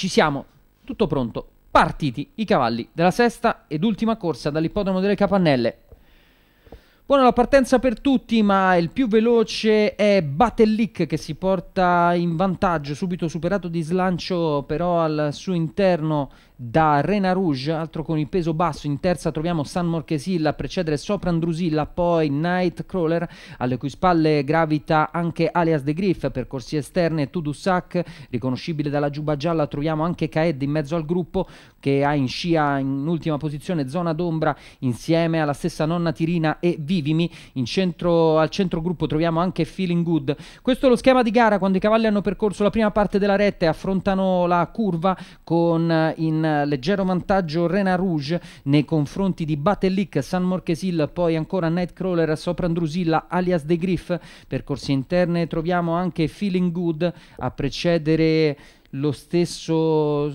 Ci siamo, tutto pronto, partiti i cavalli della sesta ed ultima corsa dall'ippodromo delle Capannelle. Buona la partenza per tutti, ma il più veloce è Batellik che si porta in vantaggio, subito superato di slancio però al suo interno da Rena Rouge, altro con il peso basso, in terza troviamo San Morchesilla a precedere sopra Andrusilla, poi Nightcrawler, alle cui spalle gravita anche alias De Griff per corsie esterne Tudusac, riconoscibile dalla giuba gialla troviamo anche Kaed in mezzo al gruppo che ha in scia in ultima posizione zona d'ombra insieme alla stessa nonna Tirina e Vivi Vivimi, centro, al centro gruppo troviamo anche Feeling Good. Questo è lo schema di gara quando i cavalli hanno percorso la prima parte della retta e affrontano la curva con eh, in leggero vantaggio Rena Rouge nei confronti di Batellic, San Morchesil, poi ancora Nightcrawler sopra Andrusilla alias The Griff. Per corsie interne troviamo anche Feeling Good a precedere lo stesso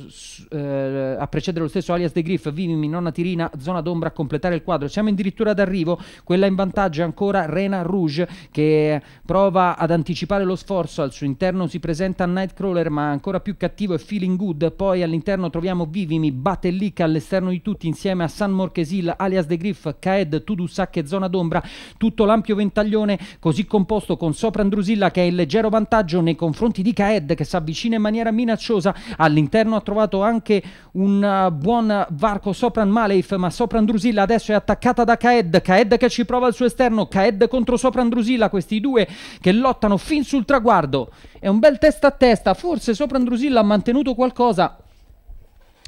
eh, a precedere lo stesso alias De Griff Vivimi, Nonna Tirina, Zona d'Ombra a completare il quadro siamo addirittura d'arrivo quella in vantaggio è ancora Rena Rouge che prova ad anticipare lo sforzo al suo interno si presenta Nightcrawler ma ancora più cattivo e Feeling Good poi all'interno troviamo Vivimi, Batellica all'esterno di tutti insieme a San Morchesil alias De Griff, Kaed, Tudusak e Zona d'Ombra tutto l'ampio ventaglione così composto con sopra Andrusilla che è il leggero vantaggio nei confronti di Kaed che si avvicina in maniera minore minacciosa. All'interno ha trovato anche un eh, buon varco sopra Maleif, ma sopra Drusilla adesso è attaccata da Kaed. Kaed che ci prova al suo esterno, Kaed contro sopra Drusilla questi due che lottano fin sul traguardo. È un bel testa a testa, forse sopra Drusilla ha mantenuto qualcosa,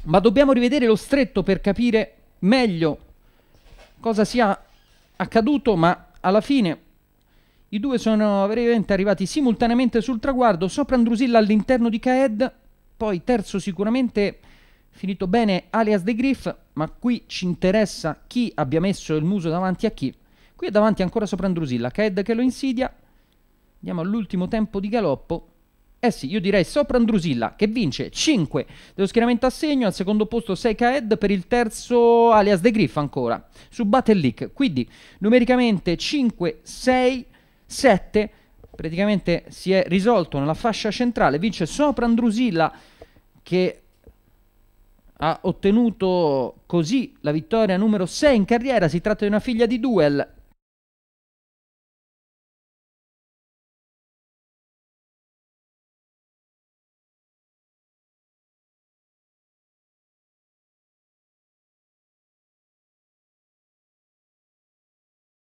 ma dobbiamo rivedere lo stretto per capire meglio cosa sia accaduto, ma alla fine i due sono veramente arrivati simultaneamente sul traguardo, sopra Andrusilla all'interno di Kaed, poi terzo sicuramente finito bene alias De Griff, ma qui ci interessa chi abbia messo il muso davanti a chi. Qui è davanti ancora sopra Andrusilla, Kaed che lo insidia. Andiamo all'ultimo tempo di galoppo. Eh sì, io direi sopra Andrusilla che vince 5 dello schieramento a segno, al secondo posto 6 Kaed per il terzo alias De Griff ancora su Battle League. Quindi numericamente 5, 6 7 praticamente si è risolto nella fascia centrale, vince sopra Andrusilla che ha ottenuto così la vittoria numero 6 in carriera, si tratta di una figlia di duel